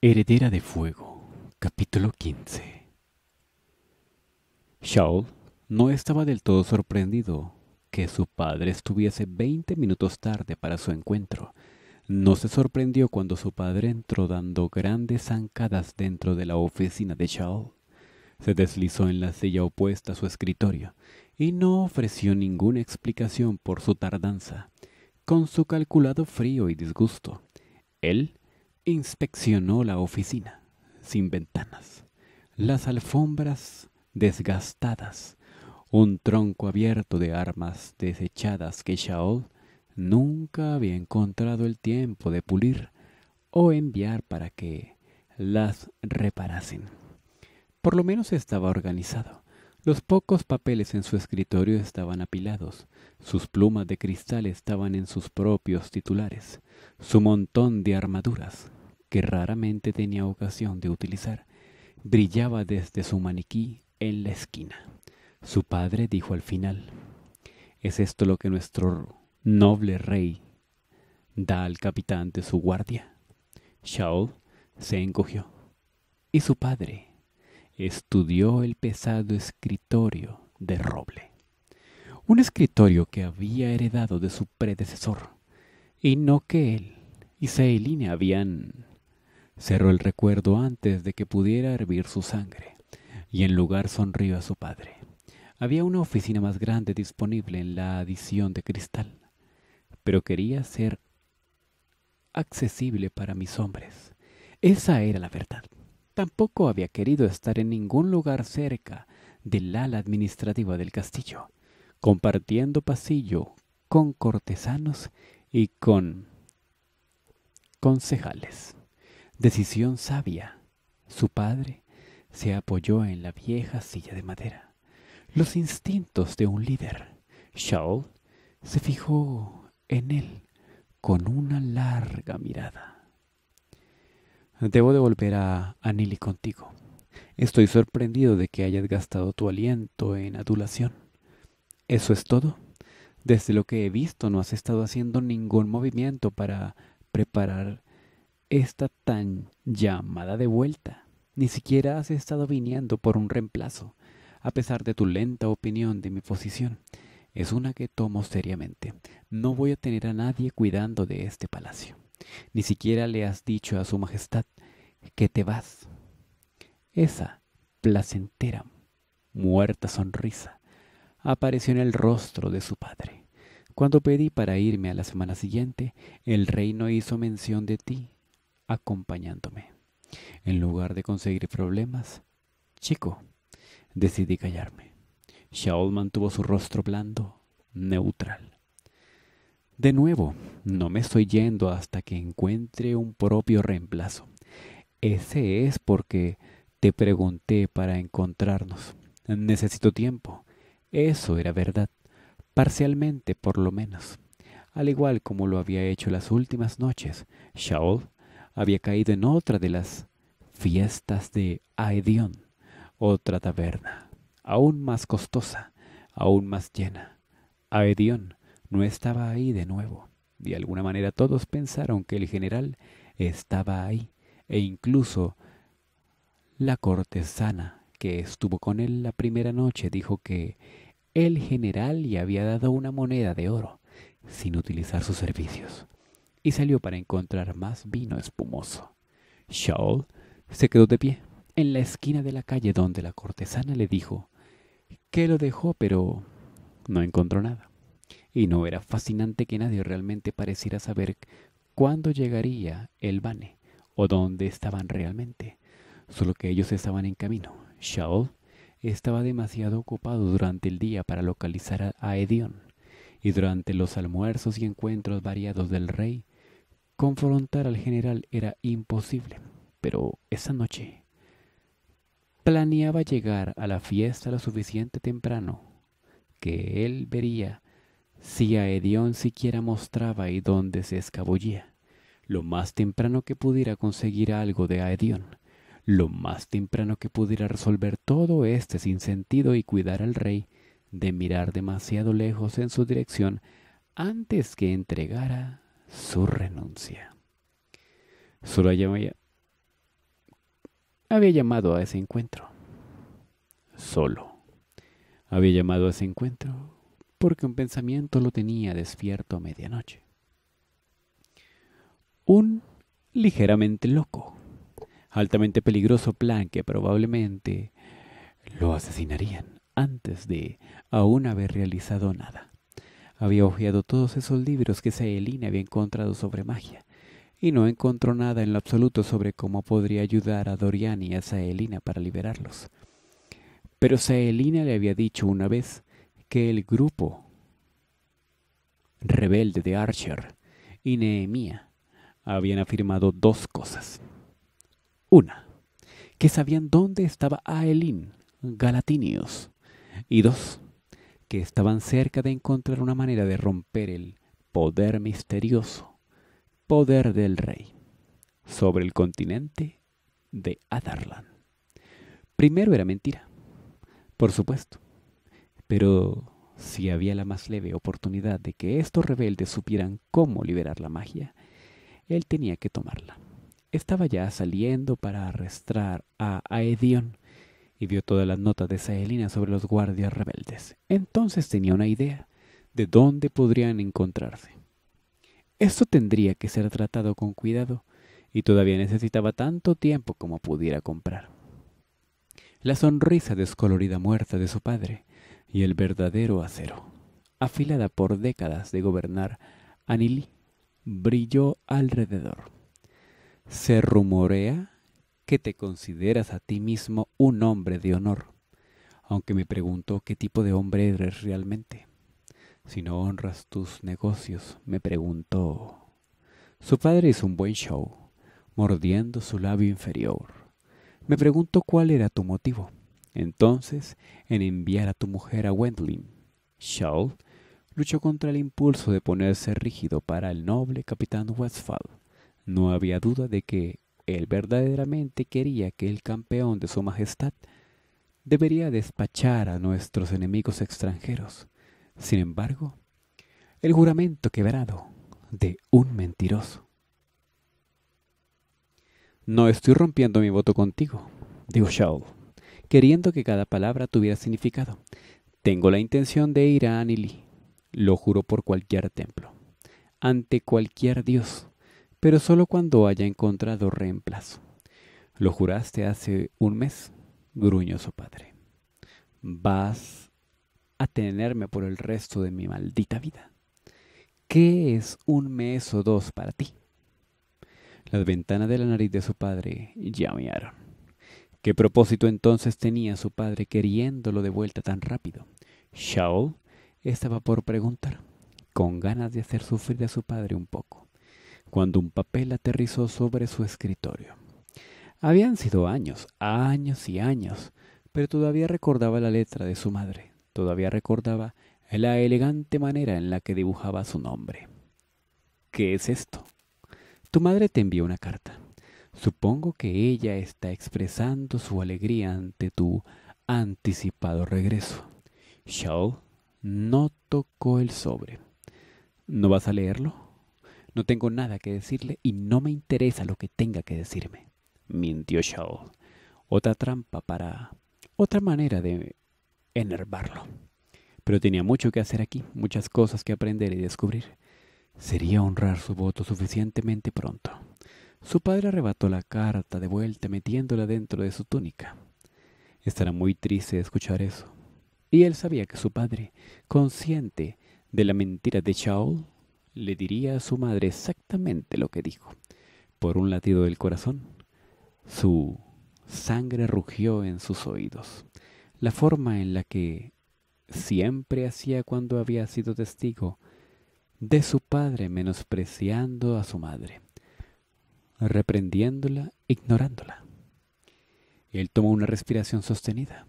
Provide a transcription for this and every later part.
Heredera de Fuego, capítulo 15. Shaol no estaba del todo sorprendido que su padre estuviese veinte minutos tarde para su encuentro. No se sorprendió cuando su padre entró dando grandes zancadas dentro de la oficina de Shaol. Se deslizó en la silla opuesta a su escritorio y no ofreció ninguna explicación por su tardanza. Con su calculado frío y disgusto, él Inspeccionó la oficina, sin ventanas, las alfombras desgastadas, un tronco abierto de armas desechadas que Shaol nunca había encontrado el tiempo de pulir o enviar para que las reparasen. Por lo menos estaba organizado. Los pocos papeles en su escritorio estaban apilados, sus plumas de cristal estaban en sus propios titulares, su montón de armaduras, que raramente tenía ocasión de utilizar, brillaba desde su maniquí en la esquina. Su padre dijo al final, ¿es esto lo que nuestro noble rey da al capitán de su guardia? Shaol se encogió. Y su padre estudió el pesado escritorio de roble. Un escritorio que había heredado de su predecesor, y no que él y Celine habían Cerró el recuerdo antes de que pudiera hervir su sangre, y en lugar sonrió a su padre. Había una oficina más grande disponible en la adición de cristal, pero quería ser accesible para mis hombres. Esa era la verdad. Tampoco había querido estar en ningún lugar cerca del ala administrativa del castillo, compartiendo pasillo con cortesanos y con concejales. Decisión sabia. Su padre se apoyó en la vieja silla de madera. Los instintos de un líder. Shaul se fijó en él con una larga mirada. Debo de volver a Anili contigo. Estoy sorprendido de que hayas gastado tu aliento en adulación. ¿Eso es todo? Desde lo que he visto no has estado haciendo ningún movimiento para preparar esta tan llamada de vuelta. Ni siquiera has estado viniendo por un reemplazo, a pesar de tu lenta opinión de mi posición. Es una que tomo seriamente. No voy a tener a nadie cuidando de este palacio. Ni siquiera le has dicho a su majestad que te vas. Esa placentera, muerta sonrisa apareció en el rostro de su padre. Cuando pedí para irme a la semana siguiente, el rey no hizo mención de ti acompañándome. En lugar de conseguir problemas, chico, decidí callarme. Shaol mantuvo su rostro blando, neutral. De nuevo, no me estoy yendo hasta que encuentre un propio reemplazo. Ese es porque te pregunté para encontrarnos. Necesito tiempo. Eso era verdad, parcialmente por lo menos. Al igual como lo había hecho las últimas noches, Shaol había caído en otra de las fiestas de Aedion, otra taberna, aún más costosa, aún más llena. Aedion no estaba ahí de nuevo. De alguna manera todos pensaron que el general estaba ahí, e incluso la cortesana que estuvo con él la primera noche dijo que el general le había dado una moneda de oro sin utilizar sus servicios y salió para encontrar más vino espumoso. Shaol se quedó de pie en la esquina de la calle donde la cortesana le dijo que lo dejó, pero no encontró nada. Y no era fascinante que nadie realmente pareciera saber cuándo llegaría el Bane o dónde estaban realmente, solo que ellos estaban en camino. Shaol estaba demasiado ocupado durante el día para localizar a Edion, y durante los almuerzos y encuentros variados del rey Confrontar al general era imposible, pero esa noche planeaba llegar a la fiesta lo suficiente temprano que él vería si a siquiera mostraba y dónde se escabullía. Lo más temprano que pudiera conseguir algo de Aedion, lo más temprano que pudiera resolver todo este sinsentido y cuidar al rey de mirar demasiado lejos en su dirección antes que entregara su renuncia. Solo había llamado a ese encuentro. Solo. Había llamado a ese encuentro porque un pensamiento lo tenía despierto a medianoche. Un ligeramente loco, altamente peligroso plan que probablemente lo asesinarían antes de aún haber realizado nada. Había hojeado todos esos libros que Saelina había encontrado sobre magia, y no encontró nada en lo absoluto sobre cómo podría ayudar a Dorian y a Saelina para liberarlos. Pero Saelina le había dicho una vez que el grupo rebelde de Archer y Nehemia habían afirmado dos cosas. Una, que sabían dónde estaba Aelin, Galatinios. Y dos, que estaban cerca de encontrar una manera de romper el poder misterioso, poder del rey, sobre el continente de Adarlan. Primero era mentira, por supuesto, pero si había la más leve oportunidad de que estos rebeldes supieran cómo liberar la magia, él tenía que tomarla. Estaba ya saliendo para arrastrar a Aedion y vio todas las notas de Saelina sobre los guardias rebeldes. Entonces tenía una idea de dónde podrían encontrarse. Esto tendría que ser tratado con cuidado y todavía necesitaba tanto tiempo como pudiera comprar. La sonrisa descolorida muerta de su padre y el verdadero acero, afilada por décadas de gobernar Anilí, brilló alrededor. Se rumorea que te consideras a ti mismo un hombre de honor, aunque me pregunto qué tipo de hombre eres realmente. Si no honras tus negocios, me preguntó. Su padre es un buen show, mordiendo su labio inferior. Me pregunto cuál era tu motivo. Entonces, en enviar a tu mujer a Wendling. Shaw luchó contra el impulso de ponerse rígido para el noble capitán Westphal. No había duda de que él verdaderamente quería que el campeón de su majestad debería despachar a nuestros enemigos extranjeros. Sin embargo, el juramento quebrado de un mentiroso. No estoy rompiendo mi voto contigo, dijo Shao, queriendo que cada palabra tuviera significado. Tengo la intención de ir a Anili, lo juro por cualquier templo, ante cualquier dios, pero solo cuando haya encontrado reemplazo. Lo juraste hace un mes, gruñó su padre. Vas a tenerme por el resto de mi maldita vida. ¿Qué es un mes o dos para ti? Las ventanas de la nariz de su padre llamearon. ¿Qué propósito entonces tenía su padre queriéndolo de vuelta tan rápido? Shaol estaba por preguntar, con ganas de hacer sufrir a su padre un poco cuando un papel aterrizó sobre su escritorio. Habían sido años, años y años, pero todavía recordaba la letra de su madre, todavía recordaba la elegante manera en la que dibujaba su nombre. ¿Qué es esto? Tu madre te envió una carta. Supongo que ella está expresando su alegría ante tu anticipado regreso. Shaw no tocó el sobre. ¿No vas a leerlo? No tengo nada que decirle y no me interesa lo que tenga que decirme. Mintió Shaol. Otra trampa para... otra manera de enervarlo. Pero tenía mucho que hacer aquí, muchas cosas que aprender y descubrir. Sería honrar su voto suficientemente pronto. Su padre arrebató la carta de vuelta metiéndola dentro de su túnica. Estará muy triste escuchar eso. Y él sabía que su padre, consciente de la mentira de Shaul, le diría a su madre exactamente lo que dijo. Por un latido del corazón, su sangre rugió en sus oídos. La forma en la que siempre hacía cuando había sido testigo de su padre menospreciando a su madre, reprendiéndola, ignorándola. Él tomó una respiración sostenida.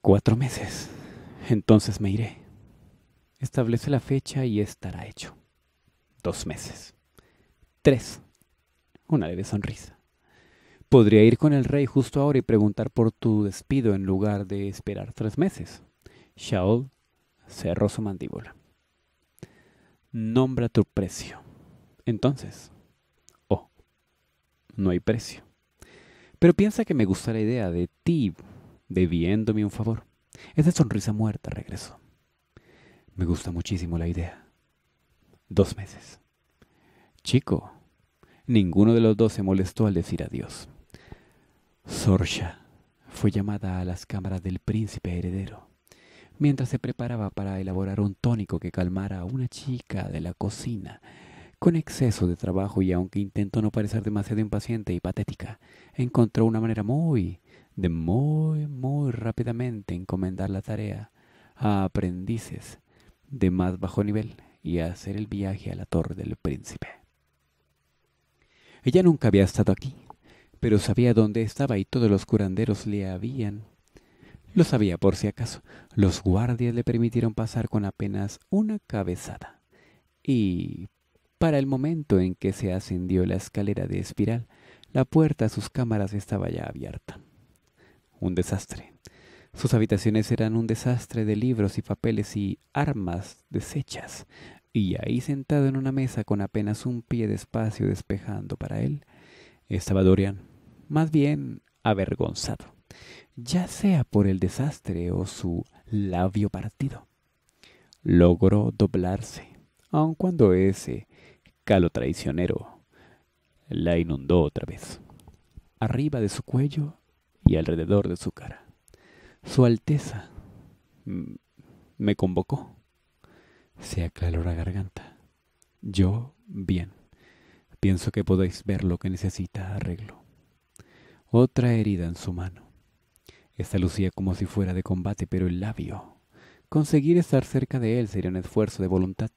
Cuatro meses. Entonces me iré. Establece la fecha y estará hecho. Dos meses. Tres. Una leve sonrisa. Podría ir con el rey justo ahora y preguntar por tu despido en lugar de esperar tres meses. Shaol cerró su mandíbula. Nombra tu precio. Entonces, oh, no hay precio. Pero piensa que me gusta la idea de ti debiéndome un favor. Esa sonrisa muerta regresó. Me gusta muchísimo la idea. Dos meses. Chico, ninguno de los dos se molestó al decir adiós. Sorsha fue llamada a las cámaras del príncipe heredero, mientras se preparaba para elaborar un tónico que calmara a una chica de la cocina, con exceso de trabajo y aunque intentó no parecer demasiado impaciente y patética, encontró una manera muy, de muy, muy rápidamente encomendar la tarea a aprendices de más bajo nivel y a hacer el viaje a la torre del príncipe. Ella nunca había estado aquí, pero sabía dónde estaba y todos los curanderos le habían... Lo sabía por si acaso. Los guardias le permitieron pasar con apenas una cabezada. Y para el momento en que se ascendió la escalera de espiral, la puerta a sus cámaras estaba ya abierta. Un desastre. Sus habitaciones eran un desastre de libros y papeles y armas deshechas, y ahí sentado en una mesa con apenas un pie de espacio despejando para él, estaba Dorian, más bien avergonzado, ya sea por el desastre o su labio partido. Logró doblarse, aun cuando ese calo traicionero la inundó otra vez, arriba de su cuello y alrededor de su cara. Su Alteza me convocó. Se aclaró la garganta. Yo, bien. Pienso que podéis ver lo que necesita arreglo. Otra herida en su mano. Esta lucía como si fuera de combate, pero el labio. Conseguir estar cerca de él sería un esfuerzo de voluntad.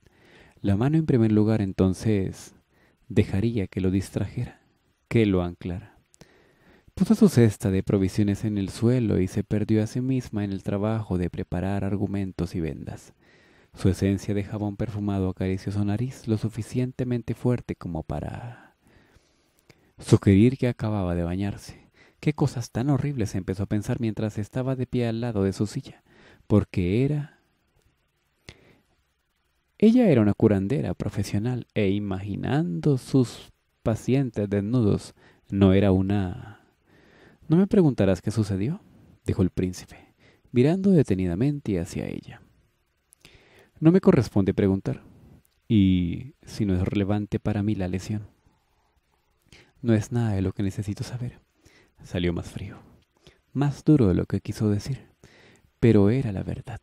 La mano en primer lugar entonces dejaría que lo distrajera, que lo anclara. Puso pues su cesta de provisiones en el suelo y se perdió a sí misma en el trabajo de preparar argumentos y vendas. Su esencia de jabón perfumado acarició su nariz lo suficientemente fuerte como para sugerir que acababa de bañarse. Qué cosas tan horribles empezó a pensar mientras estaba de pie al lado de su silla, porque era... Ella era una curandera profesional e imaginando sus pacientes desnudos, no era una no me preguntarás qué sucedió, dijo el príncipe, mirando detenidamente hacia ella. No me corresponde preguntar, y si no es relevante para mí la lesión. No es nada de lo que necesito saber. Salió más frío, más duro de lo que quiso decir, pero era la verdad.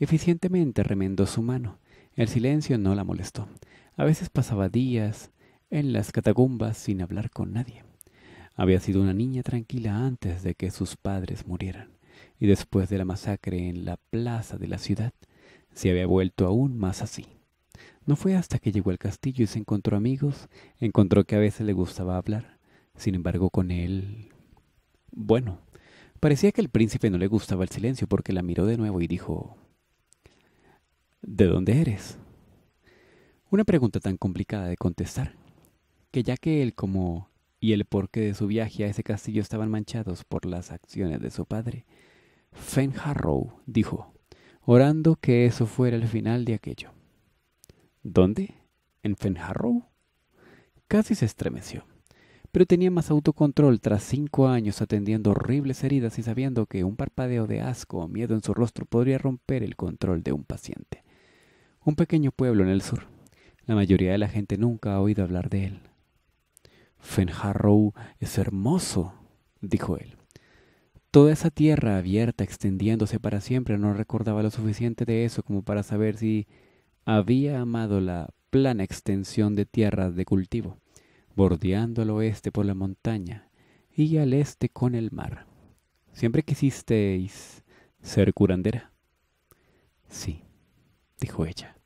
Eficientemente remendó su mano. El silencio no la molestó. A veces pasaba días en las catacumbas sin hablar con nadie. Había sido una niña tranquila antes de que sus padres murieran, y después de la masacre en la plaza de la ciudad, se había vuelto aún más así. No fue hasta que llegó al castillo y se encontró amigos, encontró que a veces le gustaba hablar. Sin embargo, con él... Bueno, parecía que al príncipe no le gustaba el silencio porque la miró de nuevo y dijo... ¿De dónde eres? Una pregunta tan complicada de contestar, que ya que él como y el porqué de su viaje a ese castillo estaban manchados por las acciones de su padre. Fenharrow dijo, orando que eso fuera el final de aquello. ¿Dónde? ¿En Fenharrow? Casi se estremeció, pero tenía más autocontrol tras cinco años atendiendo horribles heridas y sabiendo que un parpadeo de asco o miedo en su rostro podría romper el control de un paciente. Un pequeño pueblo en el sur. La mayoría de la gente nunca ha oído hablar de él. Fenharrow es hermoso, dijo él. Toda esa tierra abierta extendiéndose para siempre no recordaba lo suficiente de eso como para saber si había amado la plana extensión de tierras de cultivo, bordeando al oeste por la montaña y al este con el mar. ¿Siempre quisisteis ser curandera? Sí, dijo ella.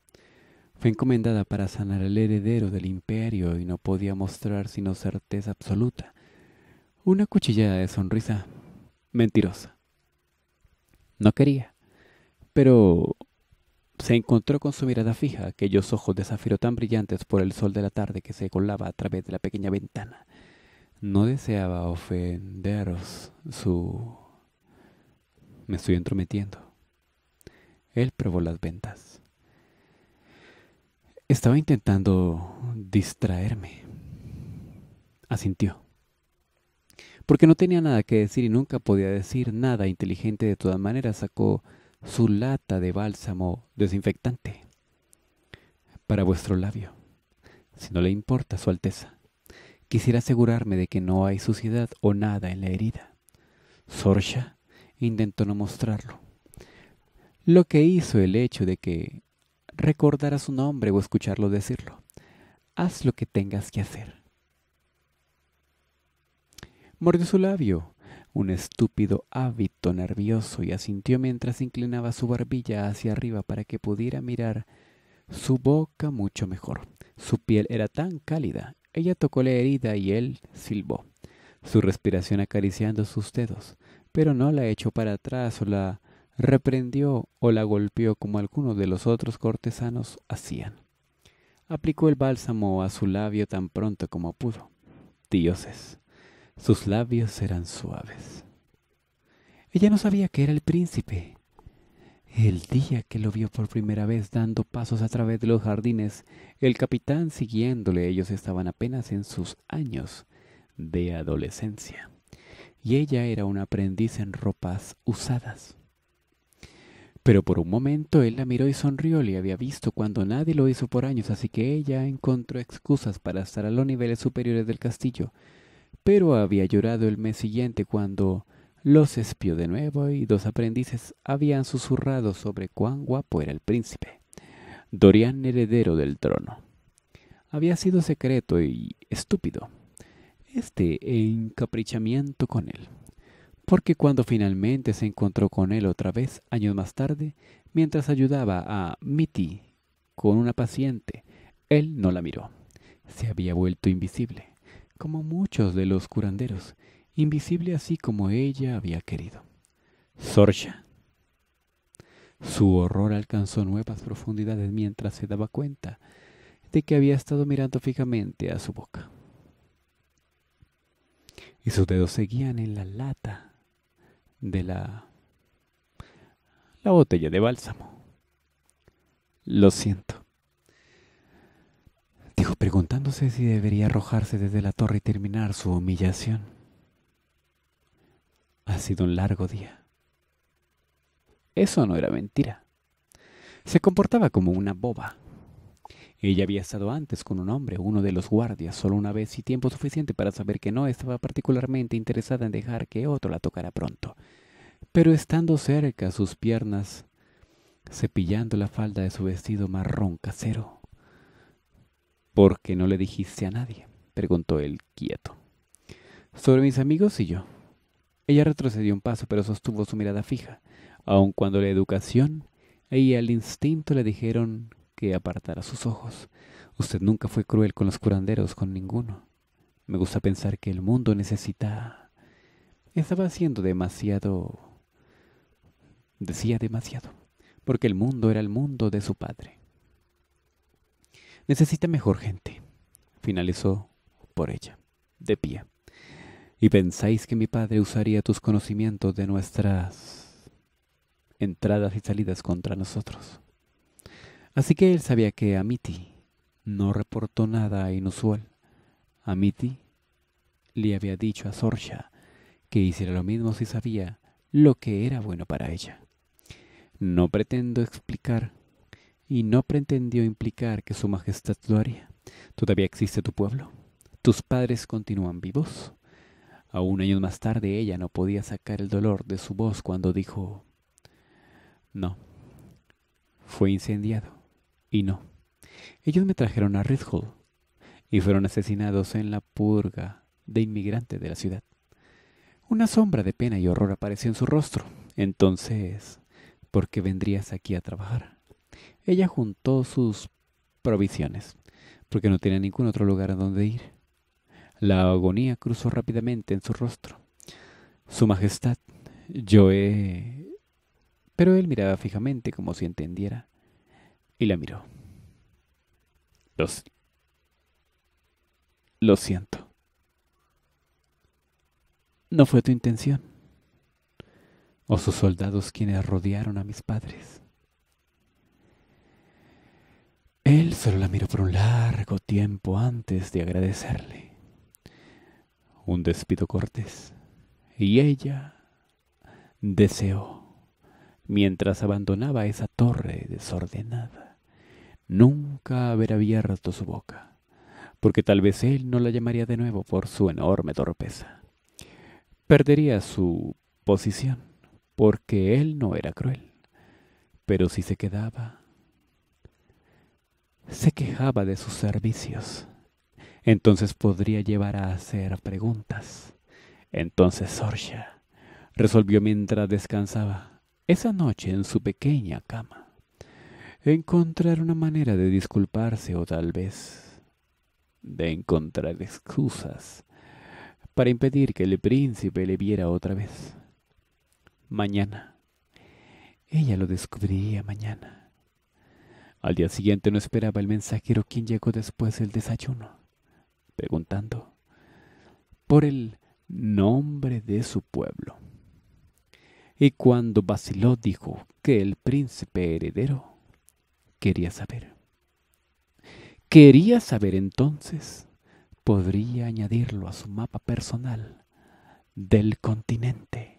Fue encomendada para sanar al heredero del imperio y no podía mostrar sino certeza absoluta. Una cuchillada de sonrisa mentirosa. No quería, pero se encontró con su mirada fija, aquellos ojos de zafiro tan brillantes por el sol de la tarde que se colaba a través de la pequeña ventana. No deseaba ofenderos su... Me estoy entrometiendo. Él probó las ventas. Estaba intentando distraerme. Asintió. Porque no tenía nada que decir y nunca podía decir nada inteligente de todas maneras, sacó su lata de bálsamo desinfectante para vuestro labio. Si no le importa, Su Alteza, quisiera asegurarme de que no hay suciedad o nada en la herida. Sorcha intentó no mostrarlo. Lo que hizo el hecho de que recordar a su nombre o escucharlo decirlo. Haz lo que tengas que hacer. Mordió su labio, un estúpido hábito nervioso, y asintió mientras inclinaba su barbilla hacia arriba para que pudiera mirar su boca mucho mejor. Su piel era tan cálida. Ella tocó la herida y él silbó, su respiración acariciando sus dedos, pero no la echó para atrás o la reprendió o la golpeó como algunos de los otros cortesanos hacían. Aplicó el bálsamo a su labio tan pronto como pudo. Dioses, sus labios eran suaves. Ella no sabía que era el príncipe. El día que lo vio por primera vez dando pasos a través de los jardines, el capitán siguiéndole, ellos estaban apenas en sus años de adolescencia. Y ella era una aprendiz en ropas usadas. Pero por un momento él la miró y sonrió, le había visto cuando nadie lo hizo por años, así que ella encontró excusas para estar a los niveles superiores del castillo. Pero había llorado el mes siguiente cuando los espió de nuevo y dos aprendices habían susurrado sobre cuán guapo era el príncipe, Dorian heredero del trono. Había sido secreto y estúpido este encaprichamiento con él porque cuando finalmente se encontró con él otra vez años más tarde, mientras ayudaba a Mitty con una paciente, él no la miró. Se había vuelto invisible, como muchos de los curanderos, invisible así como ella había querido. Sorcha. Su horror alcanzó nuevas profundidades mientras se daba cuenta de que había estado mirando fijamente a su boca. Y sus dedos seguían en la lata de la, la botella de bálsamo. Lo siento. Dijo preguntándose si debería arrojarse desde la torre y terminar su humillación. Ha sido un largo día. Eso no era mentira. Se comportaba como una boba. Ella había estado antes con un hombre, uno de los guardias, solo una vez y tiempo suficiente para saber que no estaba particularmente interesada en dejar que otro la tocara pronto. Pero estando cerca, sus piernas, cepillando la falda de su vestido marrón casero. ¿Por qué no le dijiste a nadie? preguntó él quieto. Sobre mis amigos y yo. Ella retrocedió un paso, pero sostuvo su mirada fija, aun cuando la educación y el instinto le dijeron que apartara sus ojos. Usted nunca fue cruel con los curanderos, con ninguno. Me gusta pensar que el mundo necesita... Estaba haciendo demasiado... Decía demasiado, porque el mundo era el mundo de su padre. Necesita mejor gente, finalizó por ella, de pie. ¿Y pensáis que mi padre usaría tus conocimientos de nuestras entradas y salidas contra nosotros? Así que él sabía que Amity no reportó nada inusual. Amity le había dicho a Sorcha que hiciera lo mismo si sabía lo que era bueno para ella. No pretendo explicar y no pretendió implicar que su majestad lo haría. Todavía existe tu pueblo. Tus padres continúan vivos. Aún año más tarde ella no podía sacar el dolor de su voz cuando dijo, no, fue incendiado. Y no. Ellos me trajeron a Red y fueron asesinados en la purga de inmigrante de la ciudad. Una sombra de pena y horror apareció en su rostro. Entonces, ¿por qué vendrías aquí a trabajar? Ella juntó sus provisiones, porque no tenía ningún otro lugar a donde ir. La agonía cruzó rápidamente en su rostro. Su Majestad, yo he... Pero él miraba fijamente como si entendiera y la miró. lo siento. No fue tu intención. O sus soldados quienes rodearon a mis padres. Él solo la miró por un largo tiempo antes de agradecerle. Un despido cortés. Y ella deseó mientras abandonaba esa torre desordenada nunca haber abierto su boca, porque tal vez él no la llamaría de nuevo por su enorme torpeza. Perdería su posición, porque él no era cruel, pero si se quedaba, se quejaba de sus servicios. Entonces podría llevar a hacer preguntas. Entonces Sorsha resolvió mientras descansaba, esa noche en su pequeña cama encontrar una manera de disculparse o tal vez de encontrar excusas para impedir que el príncipe le viera otra vez. Mañana. Ella lo descubriría mañana. Al día siguiente no esperaba el mensajero quien llegó después del desayuno, preguntando por el nombre de su pueblo. Y cuando vaciló dijo que el príncipe heredero quería saber. Quería saber entonces, podría añadirlo a su mapa personal del continente.